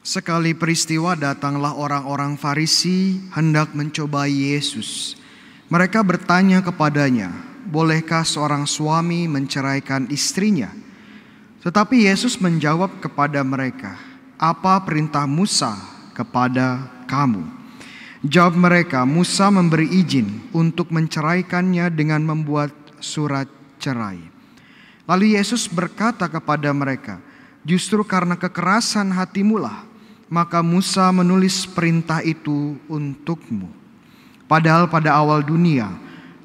Sekali peristiwa datanglah orang-orang Farisi hendak mencobai Yesus. Mereka bertanya kepadanya, "Bolehkah seorang suami menceraikan istrinya?" Tetapi Yesus menjawab kepada mereka, "Apa perintah Musa kepada kamu?" Jawab mereka, "Musa memberi izin untuk menceraikannya dengan membuat surat cerai." Lalu Yesus berkata kepada mereka, "Justru karena kekerasan hatimulah maka Musa menulis perintah itu untukmu. Padahal pada awal dunia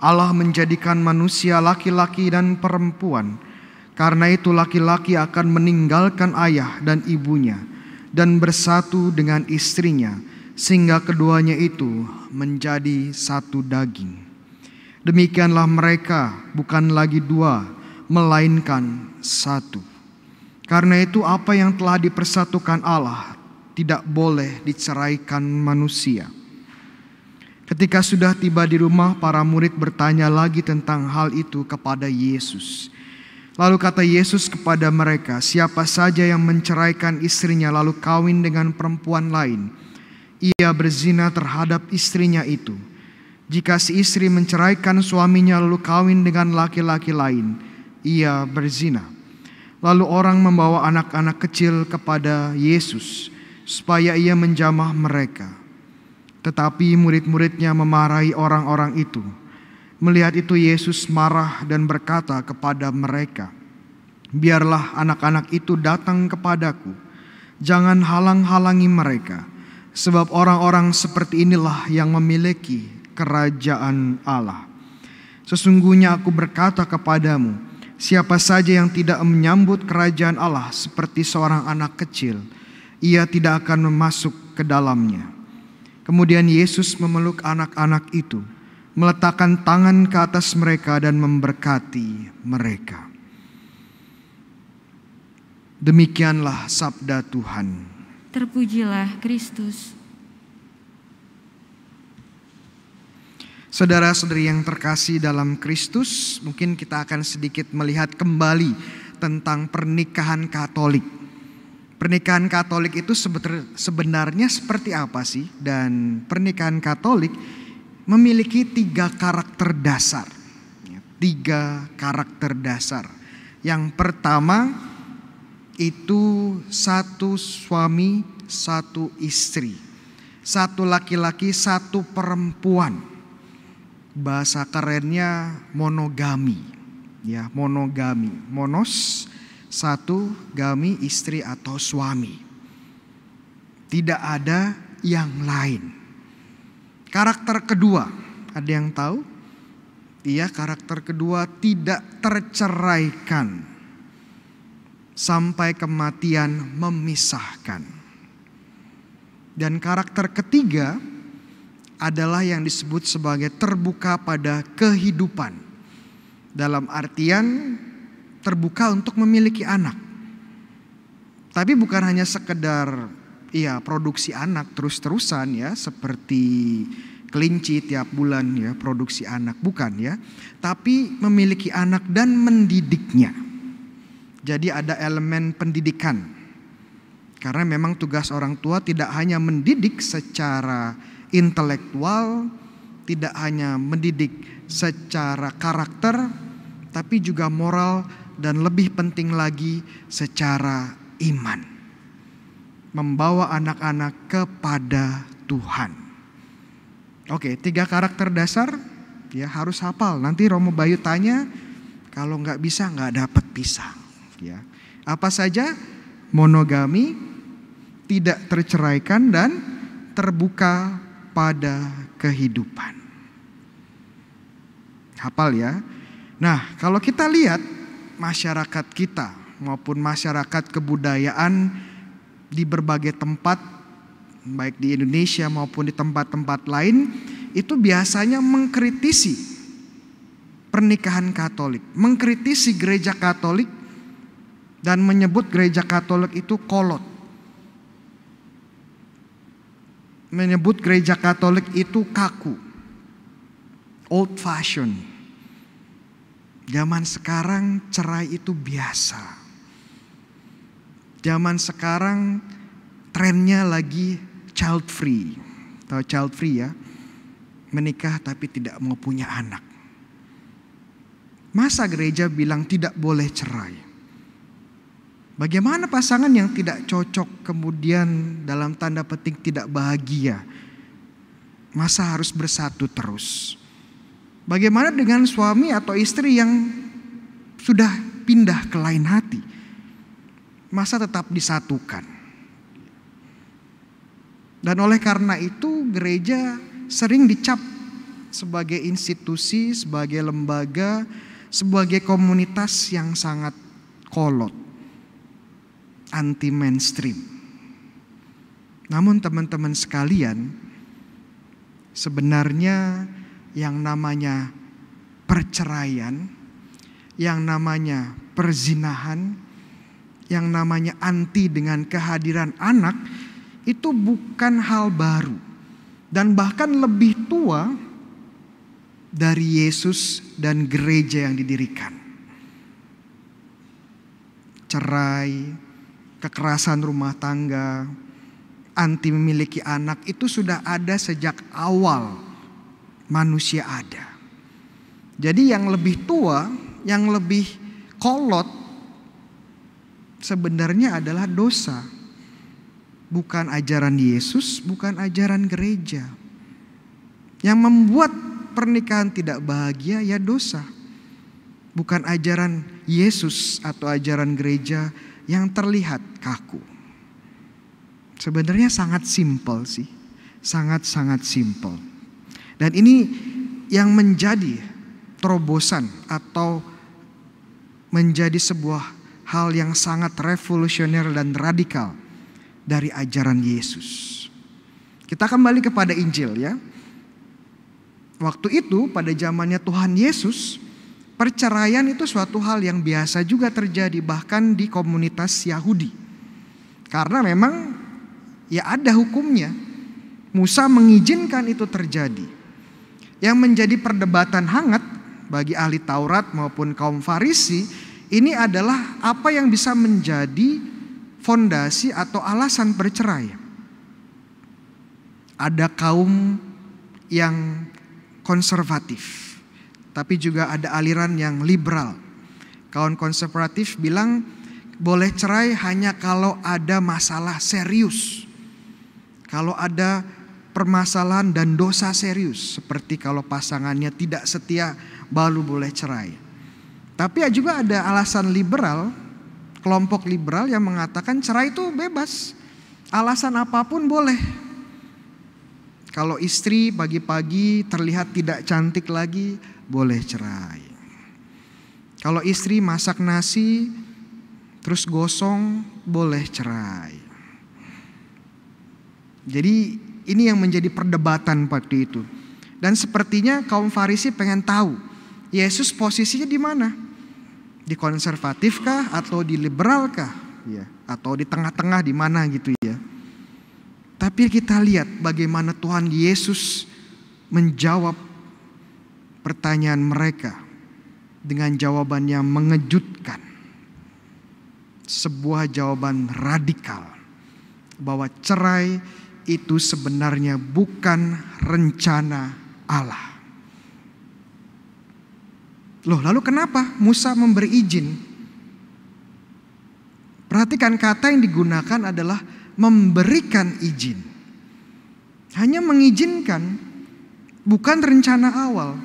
Allah menjadikan manusia laki-laki dan perempuan. Karena itu laki-laki akan meninggalkan ayah dan ibunya dan bersatu dengan istrinya sehingga keduanya itu menjadi satu daging. Demikianlah mereka bukan lagi dua melainkan satu. Karena itu apa yang telah dipersatukan Allah tidak boleh diceraikan manusia. Ketika sudah tiba di rumah, para murid bertanya lagi tentang hal itu kepada Yesus. Lalu kata Yesus kepada mereka, "Siapa saja yang menceraikan istrinya lalu kawin dengan perempuan lain, ia berzina terhadap istrinya itu. Jika si istri menceraikan suaminya lalu kawin dengan laki-laki lain, ia berzina." Lalu orang membawa anak-anak kecil kepada Yesus supaya ia menjamah mereka. Tetapi murid-muridnya memarahi orang-orang itu. Melihat itu Yesus marah dan berkata kepada mereka, Biarlah anak-anak itu datang kepadaku, jangan halang-halangi mereka, sebab orang-orang seperti inilah yang memiliki kerajaan Allah. Sesungguhnya aku berkata kepadamu, siapa saja yang tidak menyambut kerajaan Allah seperti seorang anak kecil – ia tidak akan memasuk ke dalamnya. Kemudian Yesus memeluk anak-anak itu, meletakkan tangan ke atas mereka dan memberkati mereka. Demikianlah sabda Tuhan. Terpujilah Kristus. Saudara-saudari yang terkasih dalam Kristus, mungkin kita akan sedikit melihat kembali tentang pernikahan Katolik pernikahan Katolik itu sebenarnya seperti apa sih? Dan pernikahan Katolik memiliki tiga karakter dasar. Tiga karakter dasar. Yang pertama itu satu suami, satu istri. Satu laki-laki, satu perempuan. Bahasa kerennya monogami. Ya, monogami. Monos satu, gami istri atau suami. Tidak ada yang lain. Karakter kedua, ada yang tahu? Iya, karakter kedua tidak terceraikan sampai kematian memisahkan. Dan karakter ketiga adalah yang disebut sebagai terbuka pada kehidupan. Dalam artian terbuka untuk memiliki anak. Tapi bukan hanya sekedar ya produksi anak terus-terusan ya seperti kelinci tiap bulan ya produksi anak bukan ya, tapi memiliki anak dan mendidiknya. Jadi ada elemen pendidikan. Karena memang tugas orang tua tidak hanya mendidik secara intelektual, tidak hanya mendidik secara karakter, tapi juga moral dan lebih penting lagi secara iman. Membawa anak-anak kepada Tuhan. Oke, tiga karakter dasar ya harus hafal. Nanti Romo Bayu tanya, kalau nggak bisa nggak dapat pisang. Ya, apa saja? Monogami, tidak terceraikan dan terbuka pada kehidupan. Hafal ya. Nah, kalau kita lihat masyarakat kita maupun masyarakat kebudayaan di berbagai tempat baik di Indonesia maupun di tempat-tempat lain itu biasanya mengkritisi pernikahan Katolik, mengkritisi gereja Katolik dan menyebut gereja Katolik itu kolot. Menyebut gereja Katolik itu kaku, old fashion Zaman sekarang cerai itu biasa. Zaman sekarang trennya lagi child free. Tahu child free ya? Menikah tapi tidak mau punya anak. Masa gereja bilang tidak boleh cerai? Bagaimana pasangan yang tidak cocok kemudian dalam tanda petik tidak bahagia? Masa harus bersatu terus? Bagaimana dengan suami atau istri yang sudah pindah ke lain hati? Masa tetap disatukan? Dan oleh karena itu gereja sering dicap sebagai institusi, sebagai lembaga, sebagai komunitas yang sangat kolot, anti mainstream. Namun teman-teman sekalian, sebenarnya yang namanya perceraian, yang namanya perzinahan, yang namanya anti dengan kehadiran anak itu bukan hal baru dan bahkan lebih tua dari Yesus dan gereja yang didirikan. Cerai, kekerasan rumah tangga, anti memiliki anak itu sudah ada sejak awal manusia ada. Jadi yang lebih tua, yang lebih kolot sebenarnya adalah dosa. Bukan ajaran Yesus, bukan ajaran gereja. Yang membuat pernikahan tidak bahagia ya dosa. Bukan ajaran Yesus atau ajaran gereja yang terlihat kaku. Sebenarnya sangat simpel sih. Sangat-sangat simpel. Dan ini yang menjadi terobosan atau menjadi sebuah hal yang sangat revolusioner dan radikal dari ajaran Yesus. Kita kembali kepada Injil ya. Waktu itu pada zamannya Tuhan Yesus, perceraian itu suatu hal yang biasa juga terjadi bahkan di komunitas Yahudi. Karena memang ya ada hukumnya. Musa mengizinkan itu terjadi. Yang menjadi perdebatan hangat bagi ahli Taurat maupun kaum Farisi ini adalah apa yang bisa menjadi fondasi atau alasan bercerai. Ada kaum yang konservatif, tapi juga ada aliran yang liberal. Kaum konservatif bilang boleh cerai hanya kalau ada masalah serius. Kalau ada permasalahan dan dosa serius seperti kalau pasangannya tidak setia baru boleh cerai. Tapi juga ada alasan liberal, kelompok liberal yang mengatakan cerai itu bebas. Alasan apapun boleh. Kalau istri pagi-pagi terlihat tidak cantik lagi, boleh cerai. Kalau istri masak nasi terus gosong, boleh cerai. Jadi ini yang menjadi perdebatan waktu itu. Dan sepertinya kaum Farisi pengen tahu Yesus posisinya di mana? Di konservatifkah atau di liberalkah? Ya, atau di tengah-tengah di mana gitu ya. Tapi kita lihat bagaimana Tuhan Yesus menjawab pertanyaan mereka dengan jawaban yang mengejutkan. Sebuah jawaban radikal bahwa cerai itu sebenarnya bukan rencana Allah. Loh, lalu kenapa Musa memberi izin? Perhatikan kata yang digunakan adalah memberikan izin. Hanya mengizinkan bukan rencana awal.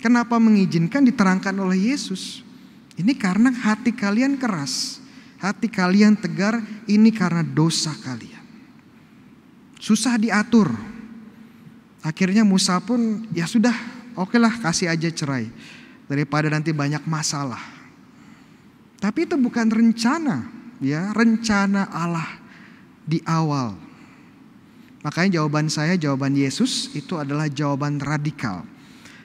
Kenapa mengizinkan diterangkan oleh Yesus? Ini karena hati kalian keras, hati kalian tegar, ini karena dosa kalian susah diatur. Akhirnya Musa pun ya sudah, oke lah kasih aja cerai daripada nanti banyak masalah. Tapi itu bukan rencana, ya, rencana Allah di awal. Makanya jawaban saya, jawaban Yesus itu adalah jawaban radikal.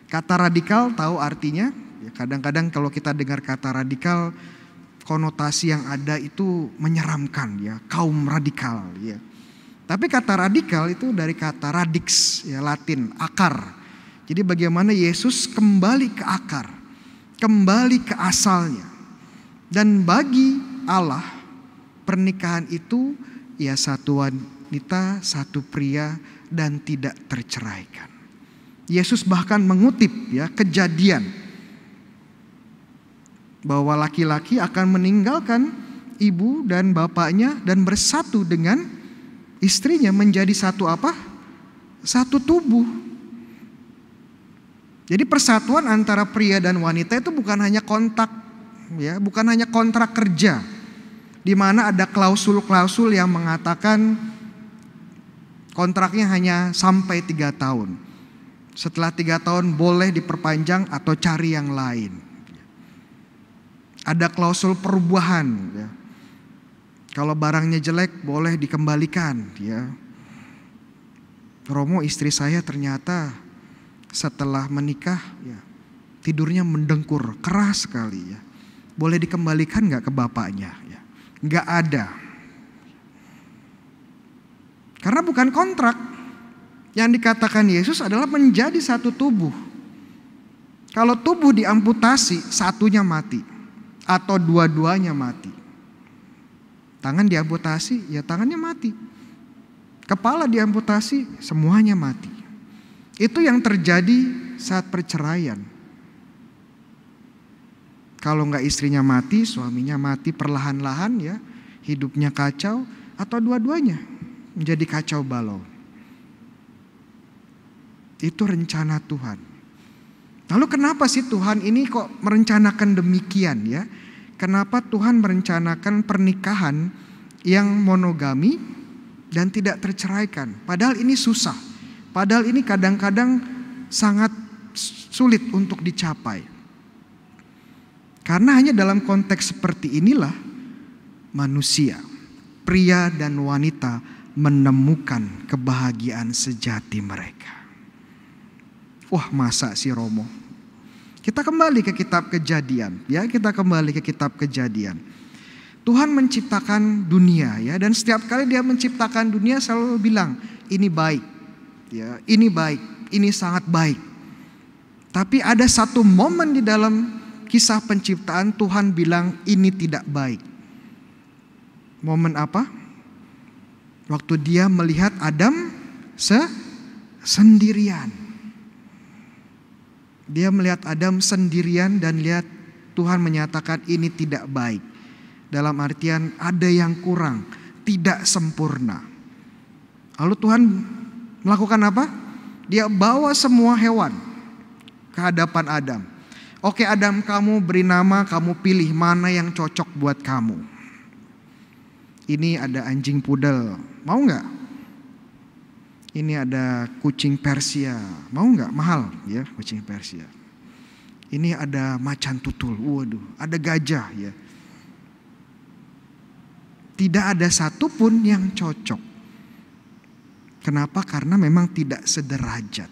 Kata radikal tahu artinya? Ya, kadang-kadang kalau kita dengar kata radikal, konotasi yang ada itu menyeramkan ya, kaum radikal ya. Tapi kata radikal itu dari kata radix ya Latin, akar. Jadi bagaimana Yesus kembali ke akar, kembali ke asalnya. Dan bagi Allah pernikahan itu ya satu wanita, satu pria dan tidak terceraikan. Yesus bahkan mengutip ya kejadian bahwa laki-laki akan meninggalkan ibu dan bapaknya dan bersatu dengan istrinya menjadi satu apa? Satu tubuh. Jadi persatuan antara pria dan wanita itu bukan hanya kontak ya, bukan hanya kontrak kerja di mana ada klausul-klausul yang mengatakan kontraknya hanya sampai tiga tahun. Setelah tiga tahun boleh diperpanjang atau cari yang lain. Ada klausul perubahan ya kalau barangnya jelek boleh dikembalikan ya. Romo istri saya ternyata setelah menikah ya tidurnya mendengkur keras sekali ya. Boleh dikembalikan nggak ke bapaknya ya? Nggak ada. Karena bukan kontrak. Yang dikatakan Yesus adalah menjadi satu tubuh. Kalau tubuh diamputasi, satunya mati atau dua-duanya mati. Tangan diamputasi, ya tangannya mati. Kepala diamputasi, semuanya mati. Itu yang terjadi saat perceraian. Kalau nggak istrinya mati, suaminya mati perlahan-lahan ya, hidupnya kacau atau dua-duanya menjadi kacau balau. Itu rencana Tuhan. Lalu kenapa sih Tuhan ini kok merencanakan demikian ya? kenapa Tuhan merencanakan pernikahan yang monogami dan tidak terceraikan. Padahal ini susah. Padahal ini kadang-kadang sangat sulit untuk dicapai. Karena hanya dalam konteks seperti inilah manusia, pria dan wanita menemukan kebahagiaan sejati mereka. Wah masa sih Romo? Kita kembali ke kitab Kejadian, ya, kita kembali ke kitab Kejadian. Tuhan menciptakan dunia ya dan setiap kali dia menciptakan dunia selalu bilang ini baik. Ya, ini baik, ini sangat baik. Tapi ada satu momen di dalam kisah penciptaan Tuhan bilang ini tidak baik. Momen apa? Waktu dia melihat Adam sendirian. Dia melihat Adam sendirian dan lihat Tuhan menyatakan ini tidak baik. Dalam artian ada yang kurang, tidak sempurna. Lalu Tuhan melakukan apa? Dia bawa semua hewan ke hadapan Adam. Oke Adam kamu beri nama, kamu pilih mana yang cocok buat kamu. Ini ada anjing pudel, mau nggak? Ini ada kucing Persia, mau nggak? Mahal ya kucing Persia. Ini ada macan tutul, waduh, ada gajah ya. Tidak ada satupun yang cocok. Kenapa? Karena memang tidak sederajat.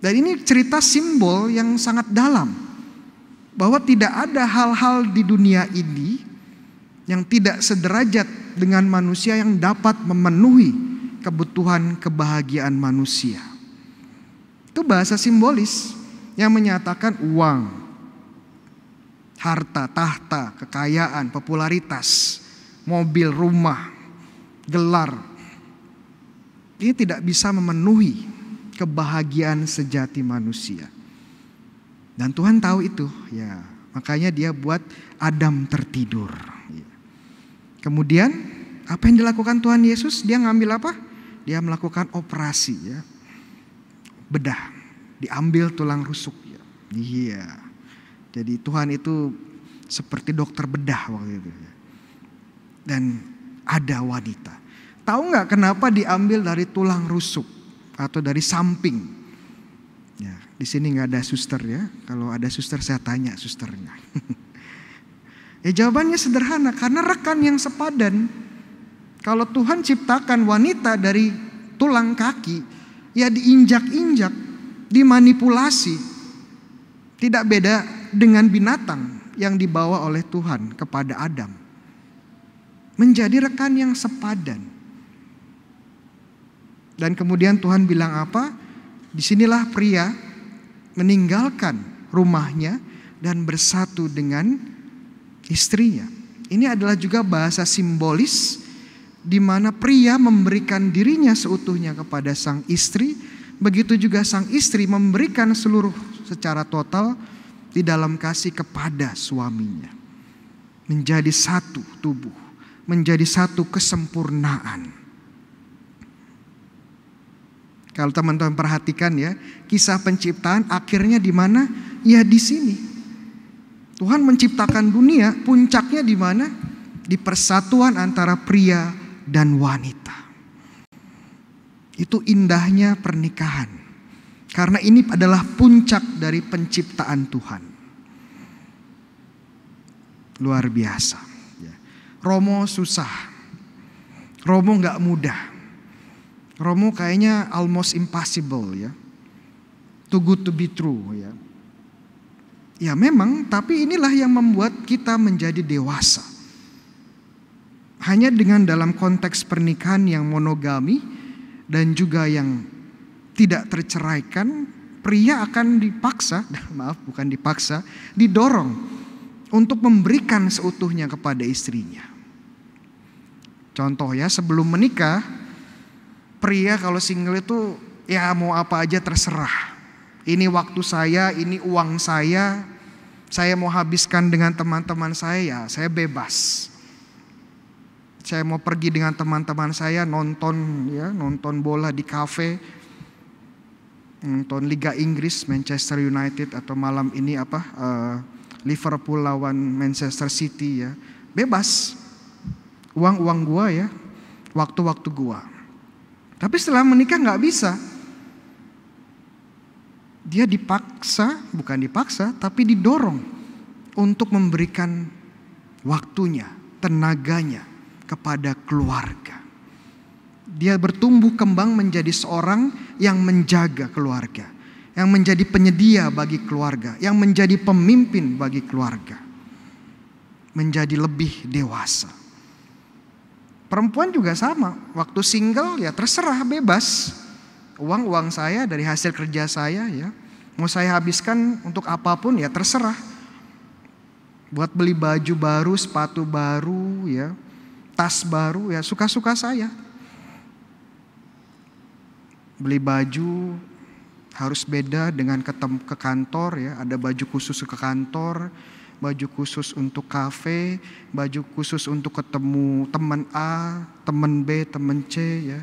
Dan ini cerita simbol yang sangat dalam. Bahwa tidak ada hal-hal di dunia ini yang tidak sederajat dengan manusia yang dapat memenuhi kebutuhan kebahagiaan manusia. Itu bahasa simbolis yang menyatakan uang, harta, tahta, kekayaan, popularitas, mobil, rumah, gelar. Ini tidak bisa memenuhi kebahagiaan sejati manusia. Dan Tuhan tahu itu, ya. Makanya dia buat Adam tertidur. Kemudian apa yang dilakukan Tuhan Yesus? Dia ngambil apa? Dia melakukan operasi ya. Bedah. Diambil tulang rusuk ya. Iya. Jadi Tuhan itu seperti dokter bedah waktu itu. Ya. Dan ada wanita. Tahu nggak kenapa diambil dari tulang rusuk atau dari samping? Ya, di sini nggak ada suster ya. Kalau ada suster saya tanya susternya. Ya jawabannya sederhana, karena rekan yang sepadan. Kalau Tuhan ciptakan wanita dari tulang kaki, ya diinjak-injak, dimanipulasi. Tidak beda dengan binatang yang dibawa oleh Tuhan kepada Adam. Menjadi rekan yang sepadan. Dan kemudian Tuhan bilang apa? Disinilah pria meninggalkan rumahnya dan bersatu dengan istrinya. Ini adalah juga bahasa simbolis di mana pria memberikan dirinya seutuhnya kepada sang istri, begitu juga sang istri memberikan seluruh secara total di dalam kasih kepada suaminya. Menjadi satu tubuh, menjadi satu kesempurnaan. Kalau teman-teman perhatikan ya, kisah penciptaan akhirnya di mana? Ya di sini, Tuhan menciptakan dunia puncaknya di mana? Di persatuan antara pria dan wanita. Itu indahnya pernikahan. Karena ini adalah puncak dari penciptaan Tuhan. Luar biasa. Ya. Romo susah. Romo gak mudah. Romo kayaknya almost impossible ya. Too good to be true ya Ya memang, tapi inilah yang membuat kita menjadi dewasa. Hanya dengan dalam konteks pernikahan yang monogami dan juga yang tidak terceraikan, pria akan dipaksa, nah, maaf bukan dipaksa, didorong untuk memberikan seutuhnya kepada istrinya. Contoh ya, sebelum menikah, pria kalau single itu ya mau apa aja terserah. Ini waktu saya, ini uang saya, saya mau habiskan dengan teman-teman saya, ya, saya bebas. Saya mau pergi dengan teman-teman saya nonton ya, nonton bola di kafe, nonton Liga Inggris Manchester United atau malam ini apa uh, Liverpool lawan Manchester City ya. Bebas. Uang-uang gua ya, waktu-waktu gua. Tapi setelah menikah nggak bisa dia dipaksa, bukan dipaksa, tapi didorong untuk memberikan waktunya, tenaganya kepada keluarga. Dia bertumbuh kembang menjadi seorang yang menjaga keluarga, yang menjadi penyedia bagi keluarga, yang menjadi pemimpin bagi keluarga, menjadi lebih dewasa. Perempuan juga sama, waktu single ya terserah bebas uang-uang saya dari hasil kerja saya ya. Mau saya habiskan untuk apapun ya terserah. Buat beli baju baru, sepatu baru ya, tas baru ya suka-suka saya. Beli baju harus beda dengan ke, ke kantor ya, ada baju khusus ke kantor, baju khusus untuk kafe, baju khusus untuk ketemu teman A, teman B, teman C ya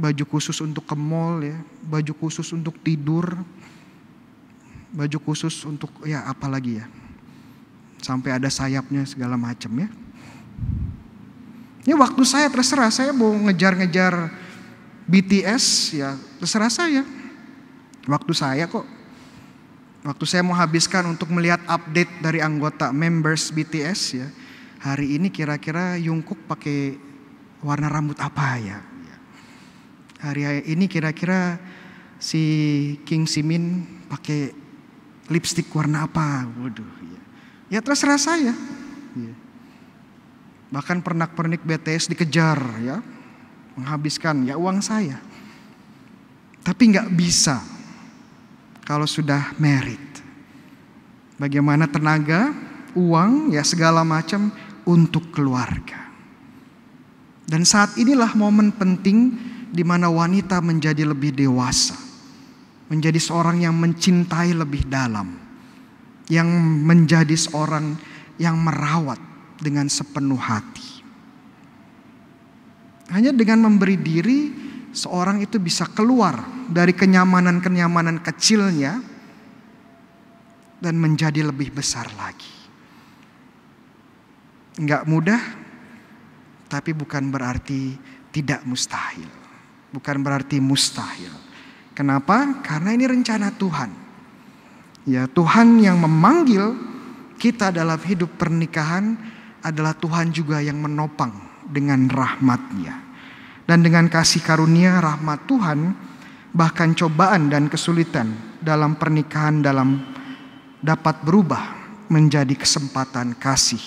baju khusus untuk ke mall ya, baju khusus untuk tidur, baju khusus untuk ya apalagi ya. Sampai ada sayapnya segala macam ya. Ini ya, waktu saya terserah saya mau ngejar-ngejar BTS ya terserah saya. Waktu saya kok waktu saya mau habiskan untuk melihat update dari anggota members BTS ya. Hari ini kira-kira Jungkook pakai warna rambut apa ya? Hari ini kira-kira si King Simin pakai lipstick warna apa? Waduh, ya, ya terserah saya. Ya. Bahkan pernak-pernik BTS dikejar, ya, menghabiskan ya uang saya. Tapi nggak bisa kalau sudah merit. Bagaimana tenaga, uang, ya segala macam untuk keluarga. Dan saat inilah momen penting di mana wanita menjadi lebih dewasa, menjadi seorang yang mencintai lebih dalam, yang menjadi seorang yang merawat dengan sepenuh hati. Hanya dengan memberi diri, seorang itu bisa keluar dari kenyamanan-kenyamanan kecilnya dan menjadi lebih besar lagi. Enggak mudah, tapi bukan berarti tidak mustahil bukan berarti mustahil. Kenapa? Karena ini rencana Tuhan. Ya, Tuhan yang memanggil kita dalam hidup pernikahan adalah Tuhan juga yang menopang dengan rahmatnya. Dan dengan kasih karunia rahmat Tuhan, bahkan cobaan dan kesulitan dalam pernikahan dalam dapat berubah menjadi kesempatan kasih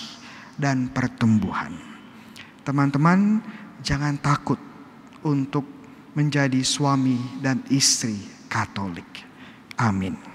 dan pertumbuhan. Teman-teman, jangan takut untuk menjadi suami dan istri Katolik. Amin.